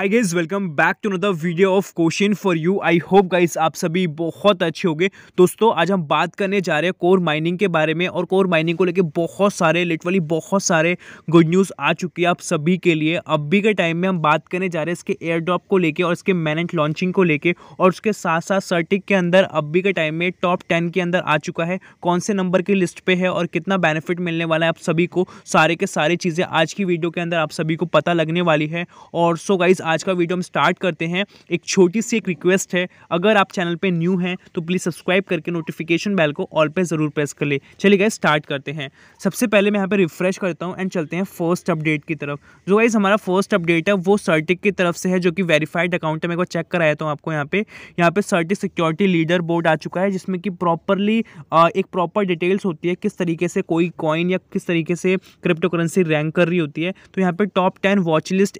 I guys welcome back to another video of question for you I hope guys आप सभी बहुत अच्छे होंगे दोस्तों आज हम बात करने जा रहे हैं कोर माइनिंग के बारे में और कोर माइनिंग को लेके बहुत सारे लिटरली बहुत सारे गुड न्यूज़ आ चुकी है आप सभी के लिए अभी के टाइम में हम बात करने जा रहे हैं इसके एयर ड्रॉप को लेके और इसके मैनेट लॉन्चिंग को लेके और उसके साथ साथ सर्टिक के अंदर अभी के टाइम में टॉप टेन के अंदर आ चुका है कौन से नंबर की लिस्ट पर है और कितना बेनिफिट मिलने वाला है आप सभी को सारे के सारे चीज़ें आज की वीडियो के अंदर आप सभी को पता लगने वाली है और सो गाइज आज का वीडियो हम स्टार्ट करते हैं एक छोटी सी एक रिक्वेस्ट है अगर आप चैनल पे न्यू हैं तो प्लीज़ सब्सक्राइब करके नोटिफिकेशन बेल को ऑल पे ज़रूर प्रेस कर ले चलिए गए स्टार्ट करते हैं सबसे पहले मैं यहाँ पर रिफ्रेश करता हूँ एंड चलते हैं फर्स्ट अपडेट की तरफ जो वाइज हमारा फर्स्ट अपडेट है वो सर्टिक की तरफ से है जो कि वेरीफाइड अकाउंट है मैं को चेक कराया था तो आपको यहाँ पर यहाँ पर सर्टिक सिक्योरिटी लीडर बोर्ड आ चुका है जिसमें कि प्रॉपरली एक प्रॉपर डिटेल्स होती है किस तरीके से कोई कॉइन या किस तरीके से क्रिप्टो करेंसी रैंक कर रही होती है तो यहाँ पर टॉप टेन वॉच लिस्ट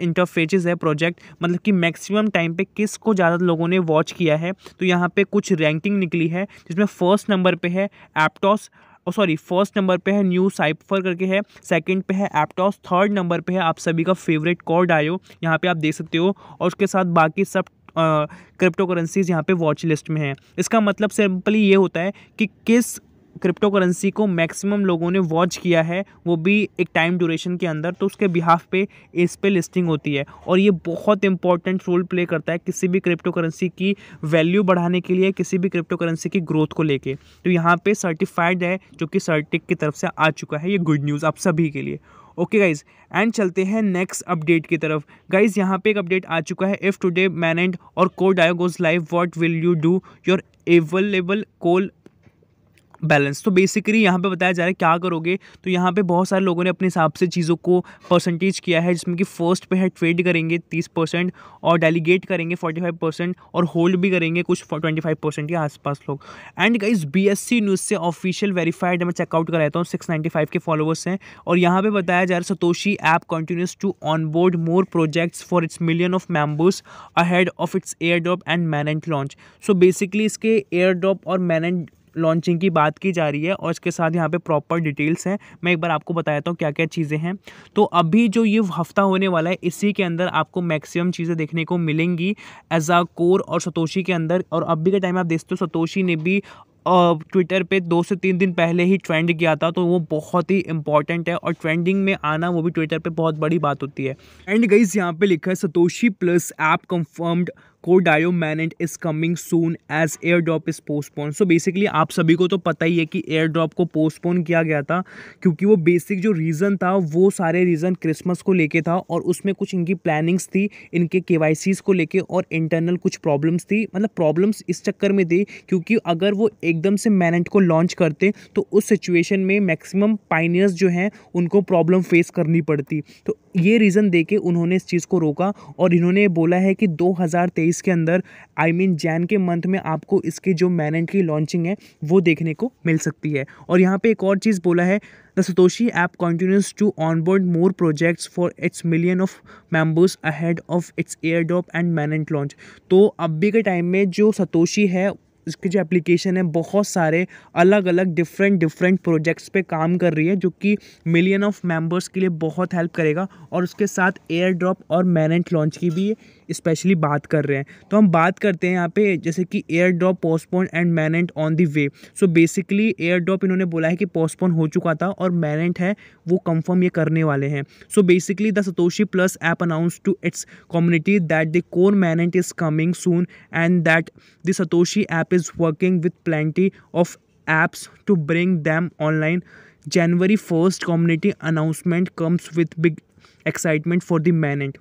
है प्रोजेक्ट मतलब कि मैक्सिमम टाइम पे किस को ज़्यादा लोगों ने वॉच किया है तो यहाँ पे कुछ रैंकिंग निकली है जिसमें फर्स्ट नंबर पे है एप्टॉस और सॉरी फर्स्ट नंबर पे है न्यू साइफर करके है सेकंड पे है एप्टॉस थर्ड नंबर पे है आप सभी का फेवरेट कॉर्ड आयो यहाँ पे आप देख सकते हो और उसके साथ बाकी सब क्रिप्टो करेंसीज यहाँ पे वॉच लिस्ट में है इसका मतलब सिंपली ये होता है कि किस क्रिप्टो करेंसी को मैक्सिमम लोगों ने वॉच किया है वो भी एक टाइम ड्यूरेशन के अंदर तो उसके बिहाफ पे इस पे लिस्टिंग होती है और ये बहुत इंपॉर्टेंट रोल प्ले करता है किसी भी क्रिप्टो करेंसी की वैल्यू बढ़ाने के लिए किसी भी क्रिप्टो करेंसी की ग्रोथ को लेके तो यहाँ पे सर्टिफाइड है जो कि सर्टिक की तरफ से आ चुका है ये गुड न्यूज़ आप सभी के लिए ओके गाइज एंड चलते हैं नेक्स्ट अपडेट की तरफ गाइज यहाँ पे एक अपडेट आ चुका है इफ़ टुडे मैनेंड और को डायोगोज life live what will you do your available core balance तो बेसिकली यहाँ पे बताया जा रहा है क्या करोगे तो यहाँ पे बहुत सारे लोगों ने अपने हिसाब से चीज़ों को परसेंटेज किया है जिसमें कि फर्स्ट पे है ट्रेड करेंगे तीस परसेंट और डेलीगेट करेंगे फोर्टी फाइव परसेंट और होल्ड भी करेंगे कुछ ट्वेंटी फाइव परसेंट के आसपास लोग and is B S C news से ऑफिशियल वेरीफाइड मैं चेकआउट कराता हूँ सिक्स नाइन्टी फाइव के फॉलोअर्स हैं और यहाँ पर बताया जा रहा है Satoshi app continues to onboard more projects for its million of members ahead of its airdrop and mainnet launch so basically इसके एयर ड्रॉप और मैनेंट लॉन्चिंग की बात की जा रही है और इसके साथ यहाँ पे प्रॉपर डिटेल्स हैं मैं एक बार आपको बताया था हूँ क्या क्या चीज़ें हैं तो अभी जो ये हफ्ता होने वाला है इसी के अंदर आपको मैक्सिमम चीज़ें देखने को मिलेंगी एज आ कोर और सतोशी के अंदर और अभी के टाइम आप देखते हो सतोशी ने भी ट्विटर पे दो से तीन दिन पहले ही ट्रेंड किया था तो वो बहुत ही इंपॉर्टेंट है और ट्रेंडिंग में आना वो भी ट्विटर पे बहुत बड़ी बात होती है एंड गईज यहाँ पे लिखा है Satoshi plus app confirmed mainnet is coming soon as airdrop is postpone so basically आप सभी को तो पता ही है कि एयर ड्रॉप को पोस्टपोन किया गया था क्योंकि वो बेसिक जो रीज़न था वो सारे रीज़न क्रिसमस को लेके था और उसमें कुछ इनकी प्लानिंग्स थी इनके के को लेके और इंटरनल कुछ प्रॉब्लम्स थी मतलब प्रॉब्लम्स इस चक्कर में थी क्योंकि अगर वो एकदम से मैनेट को लॉन्च करते तो उस सिचुएशन में मैक्सिमम पाइनियर्स जो हैं उनको प्रॉब्लम फेस करनी पड़ती तो ये रीज़न दे के उन्होंने इस चीज़ को रोका और इन्होंने बोला है कि दो बाईस के अंदर आई मीन जैन के मंथ में आपको इसके जो मैनेट की लॉन्चिंग है वो देखने को मिल सकती है और यहाँ पे एक और चीज़ बोला है the Satoshi app continues to onboard more projects for its million of members ahead of its airdrop and mainnet launch तो अभी के टाइम में जो सतोशी है इसके जो एप्लीकेशन है बहुत सारे अलग अलग डिफरेंट डिफरेंट प्रोजेक्ट्स पे काम कर रही है जो कि मिलियन ऑफ मेंबर्स के लिए बहुत हेल्प करेगा और उसके साथ एयर ड्रॉप और मैनेट लॉन्च की भी स्पेशली बात कर रहे हैं तो हम बात करते हैं यहाँ पे जैसे कि airdrop postpone and mainnet on the way so basically airdrop इन्होंने बोला है कि पोस्टपोन हो चुका था और मैनेंट है वो कंफर्म ये करने वाले हैं so basically the Satoshi plus app announce to its community that the core mainnet is coming soon and that the Satoshi app is working with plenty of apps to bring them online January first community announcement comes with big excitement for the mainnet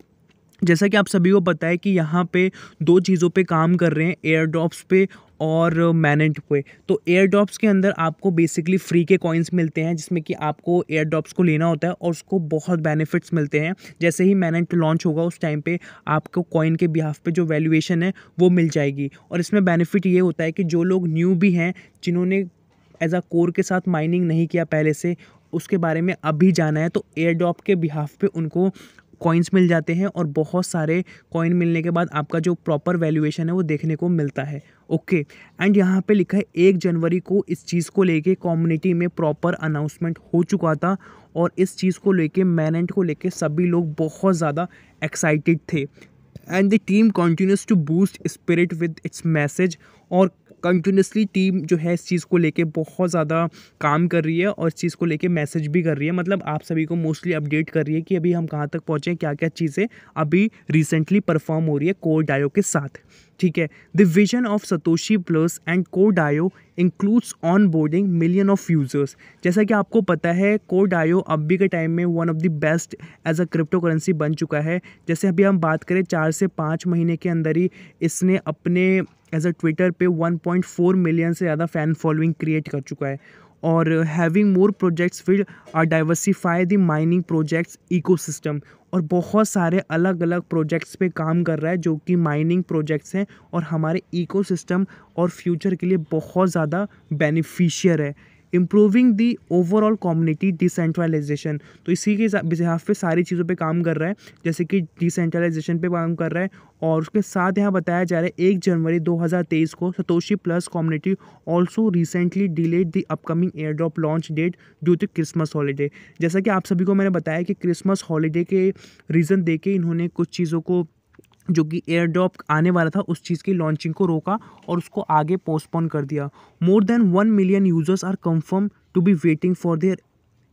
जैसा कि आप सभी को पता है कि यहाँ पे दो चीज़ों पे काम कर रहे हैं एयर ड्रॉप्स पे और मैनेट पे तो एयर ड्रॉप्स के अंदर आपको बेसिकली फ्री के कॉइन्स मिलते हैं जिसमें कि आपको एयर ड्रॉप्स को लेना होता है और उसको बहुत बेनिफिट्स मिलते हैं जैसे ही मैनेट लॉन्च होगा उस टाइम पे आपको कॉइन के बिहाफ पे जो वैल्यूएशन है वो मिल जाएगी और इसमें बेनिफिट ये होता है कि जो लोग न्यू भी हैं जिन्होंने एज आ कोर के साथ माइनिंग नहीं किया पहले से उसके बारे में अभी जाना है तो एयर ड्रॉप के बिहाफ पे उनको कॉइन्स मिल जाते हैं और बहुत सारे कॉइन मिलने के बाद आपका जो प्रॉपर वैल्यूएशन है वो देखने को मिलता है ओके एंड यहाँ पे लिखा है एक जनवरी को इस चीज़ को लेके कम्युनिटी में प्रॉपर अनाउंसमेंट हो चुका था और इस चीज़ को लेके मैनेंट को लेके सभी लोग बहुत ज़्यादा एक्साइटेड थे and the team continues to boost spirit with its message और कंटिन्यूसली टीम जो है इस चीज़ को लेके बहुत ज़्यादा काम कर रही है और इस चीज़ को लेके मैसेज भी कर रही है मतलब आप सभी को मोस्टली अपडेट कर रही है कि अभी हम कहाँ तक पहुँचे क्या क्या चीज़ें अभी रिसेंटली परफॉर्म हो रही है कोर डायो के साथ ठीक है the vision of Satoshi plus and Core DAO includes onboarding million of users जैसा कि आपको पता है कोडायो अब भी के टाइम में one of the best as a cryptocurrency बन चुका है जैसे अभी हम बात करें चार से पाँच महीने के अंदर ही इसने अपने एज अ ट्विटर पे 1.4 मिलियन से ज़्यादा फ़ैन फॉलोइंग क्रिएट कर चुका है और having more projects will diversify the mining projects ecosystem और बहुत सारे अलग अलग प्रोजेक्ट्स पे काम कर रहा है जो कि माइनिंग प्रोजेक्ट्स हैं और हमारे इकोसिस्टम और फ्यूचर के लिए बहुत ज़्यादा बेनिफिशियर है improving the overall community decentralisation तो इसी के हिसाब पे सारी चीज़ों पे काम कर रहा है जैसे कि डिसेंट्रलाइजेशन पे काम कर रहा है और उसके साथ यहाँ बताया जा रहा है एक जनवरी 2023 को Satoshi plus community also recently delayed the upcoming airdrop launch date due to Christmas holiday जैसा कि आप सभी को मैंने बताया कि क्रिसमस हॉलीडे के रीज़न दे इन्होंने कुछ चीज़ों को जो कि एयर ड्रॉप आने वाला था उस चीज़ की लॉन्चिंग को रोका और उसको आगे पोस्टपोन कर दिया more than one million users are confirm to be waiting for their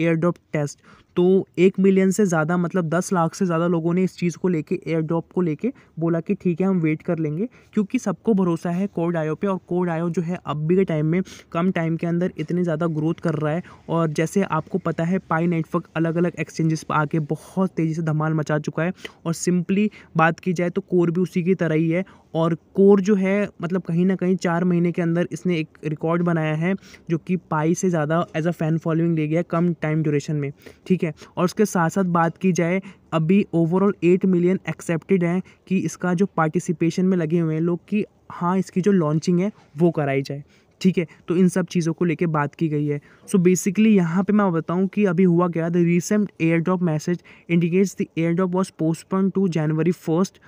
airdrop test तो एक मिलियन से ज़्यादा मतलब दस लाख से ज़्यादा लोगों ने इस चीज़ को लेके एयर ड्रॉप को लेके बोला कि ठीक है हम वेट कर लेंगे क्योंकि सबको भरोसा है कोड आयो पे और कोड आयो जो है अब भी के टाइम में कम टाइम के अंदर इतने ज़्यादा ग्रोथ कर रहा है और जैसे आपको पता है पाई नेटवर्क अलग अलग एक्सचेंजेस पर आके बहुत तेज़ी से धमाल मचा चुका है और सिंपली बात की जाए तो कोर भी उसी की तरह ही है और कोर जो है मतलब कहीं ना कहीं चार महीने के अंदर इसने एक रिकॉर्ड बनाया है जो कि पाई से ज़्यादा एज अ फ़ैन फॉलोइंग ले गया कम टाइम ड्यूरेशन में ठीक है है और उसके साथ साथ बात की जाए अभी ओवरऑल एट मिलियन एक्सेप्टेड हैं कि इसका जो पार्टिसिपेशन में लगे हुए हैं लोग कि हाँ इसकी जो लॉन्चिंग है वो कराई जाए ठीक है तो इन सब चीज़ों को लेके बात की गई है सो बेसिकली यहाँ पे मैं बताऊँ कि अभी हुआ क्या the recent airdrop message indicates the airdrop was postpone to January first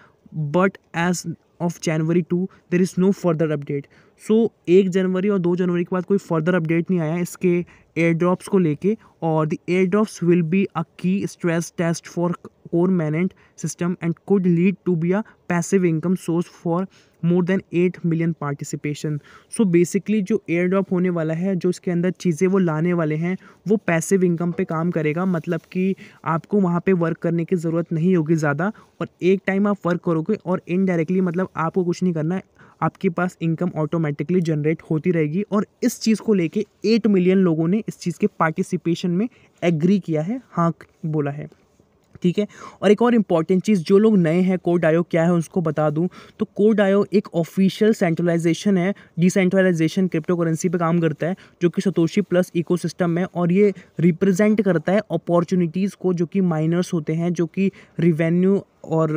but as of January two there is no further update so एक जनवरी और दो जनवरी के बाद कोई फर्दर अपडेट नहीं आया इसके एयर ड्रॉप्स को लेके और the airdrops will be a key stress test for our managed system and could lead to be a passive income source for more than eight million participation so basically जो airdrop होने वाला है जो इसके अंदर चीज़ें वो लाने वाले हैं वो पैसिव इनकम पे काम करेगा मतलब कि आपको वहाँ पे वर्क करने की ज़रूरत नहीं होगी ज़्यादा और एक टाइम आप वर्क करोगे और इनडायरेक्टली मतलब आपको कुछ नहीं करना है आपके पास इनकम ऑटोमेटिकली जनरेट होती रहेगी और इस चीज़ को लेके एट मिलियन लोगों ने इस चीज़ के पार्टिसिपेशन में एग्री किया है हाँ बोला है ठीक है और एक और इम्पॉर्टेंट चीज़ जो लोग नए हैं कोड आयो क्या है उसको बता दूँ तो कोड आयो एक ऑफिशियल सेंट्रलाइजेशन है डिसेंट्रलाइजेशन क्रिप्टो करेंसी पर काम करता है जो कि सतोशी प्लस इको सिस्टम है और ये रिप्रेजेंट करता है अपॉर्चुनिटीज़ को जो कि माइनर्स होते हैं जो कि रिवेन्यू और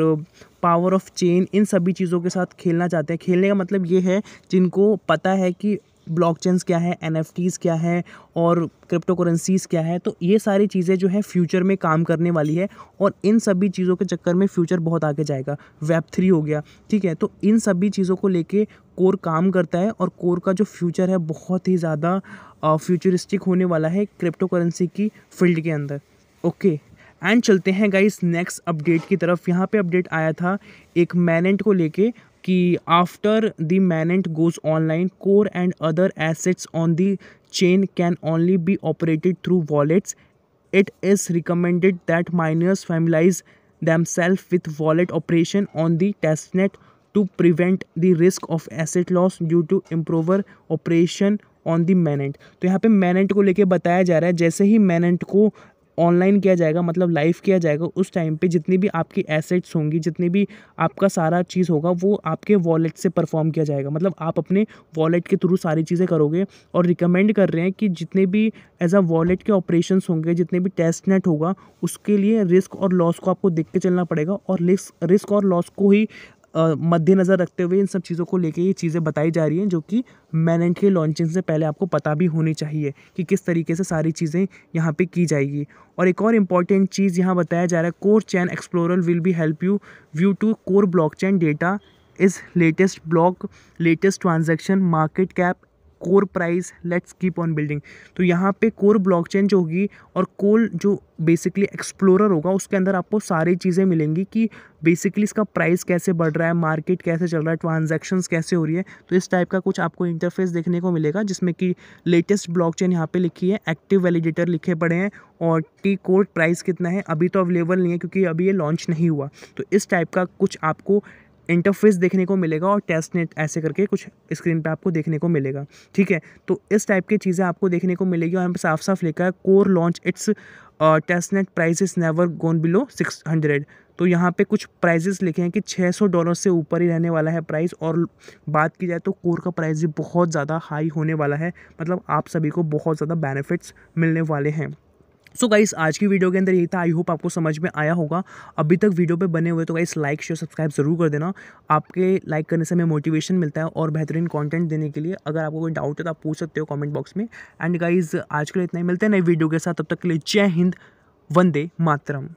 पावर ऑफ चेन इन सभी चीज़ों के साथ खेलना चाहते हैं खेलने का मतलब ये है जिनको पता है कि ब्लॉकचेन्स क्या है एन क्या है और क्रिप्टो करेंसीज़ क्या है तो ये सारी चीज़ें जो है फ्यूचर में काम करने वाली है और इन सभी चीज़ों के चक्कर में फ्यूचर बहुत आगे जाएगा वेब थ्री हो गया ठीक है तो इन सभी चीज़ों को लेके कोर काम करता है और कोर का जो फ्यूचर है बहुत ही ज़्यादा फ्यूचरिस्टिक होने वाला है क्रिप्टो करेंसी की फील्ड के अंदर ओके एंड चलते हैं गाइस नेक्स्ट अपडेट की तरफ यहाँ पे अपडेट आया था एक मैनेट को लेके कि after the mainnet goes online core and other assets on the chain can only be operated through wallets it is recommended that miners familiarise them self with wallet operation on the testnet to prevent the risk of asset loss due to improper operation on the mainnet तो यहाँ पे MANET को लेके बताया जा रहा है जैसे ही मैनेंट को ऑनलाइन किया जाएगा मतलब लाइव किया जाएगा उस टाइम पे जितनी भी आपकी एसेट्स होंगी जितनी भी आपका सारा चीज़ होगा वो आपके वॉलेट से परफॉर्म किया जाएगा मतलब आप अपने वॉलेट के थ्रू सारी चीज़ें करोगे और रिकमेंड कर रहे हैं कि जितने भी एज अ वॉलेट के ऑपरेशन होंगे जितने भी टेस्ट नेट होगा उसके लिए रिस्क और लॉस को आपको देख के चलना पड़ेगा और रिस्क और लॉस को ही मद्देनज़र रखते हुए इन सब चीज़ों को लेके ये चीज़ें बताई जा रही हैं जो कि मैनेट के लॉन्चिंग से पहले आपको पता भी होनी चाहिए कि किस तरीके से सारी चीज़ें यहाँ पे की जाएगी और एक और इम्पॉर्टेंट चीज़ यहाँ बताया जा रहा है Core chain explorer will be help you view to Core block chain data is latest block latest transaction market cap Core price let's keep on building तो यहाँ पे कोर ब्लॉकचेन जो होगी और कोल जो बेसिकली एक्सप्लोरर होगा उसके अंदर आपको सारी चीज़ें मिलेंगी कि बेसिकली इसका प्राइस कैसे बढ़ रहा है मार्केट कैसे चल रहा है ट्रांजेक्शन कैसे हो रही है तो इस टाइप का कुछ आपको इंटरफेस देखने को मिलेगा जिसमें कि लेटेस्ट ब्लॉक चेन यहाँ लिखी है एक्टिव वैलिडेटर लिखे पड़े हैं और टी कोर प्राइस कितना है अभी तो अवेलेबल नहीं है क्योंकि अभी ये लॉन्च नहीं हुआ तो इस टाइप का कुछ आपको इंटरफेस देखने को मिलेगा और टेस्ट नेट ऐसे करके कुछ स्क्रीन पे आपको देखने को मिलेगा ठीक है तो इस टाइप की चीज़ें आपको देखने को मिलेगी और यहाँ पर साफ साफ लिखा है Core launch it's test net price is never gone below six hundred तो यहाँ पे कुछ प्राइजेस लिखे हैं कि 600 डॉलर से ऊपर ही रहने वाला है प्राइस और बात की जाए तो कोर का प्राइस भी बहुत ज़्यादा हाई होने वाला है मतलब आप सभी को बहुत ज़्यादा बेनिफिट्स मिलने वाले हैं सो so गाइस आज की वीडियो के अंदर यही था आई होप आपको समझ में आया होगा अभी तक वीडियो पे बने हुए तो गाइस लाइक शेयर सब्सक्राइब ज़रूर कर देना आपके लाइक करने से हमें मोटिवेशन मिलता है और बेहतरीन कंटेंट देने के लिए अगर आपको कोई डाउट है तो आप पूछ सकते हो कमेंट बॉक्स में एंड गाइस आज के लिए इतना ही मिलते हैं नई वीडियो के साथ तब तक के लिए जय हिंद वंदे मातरम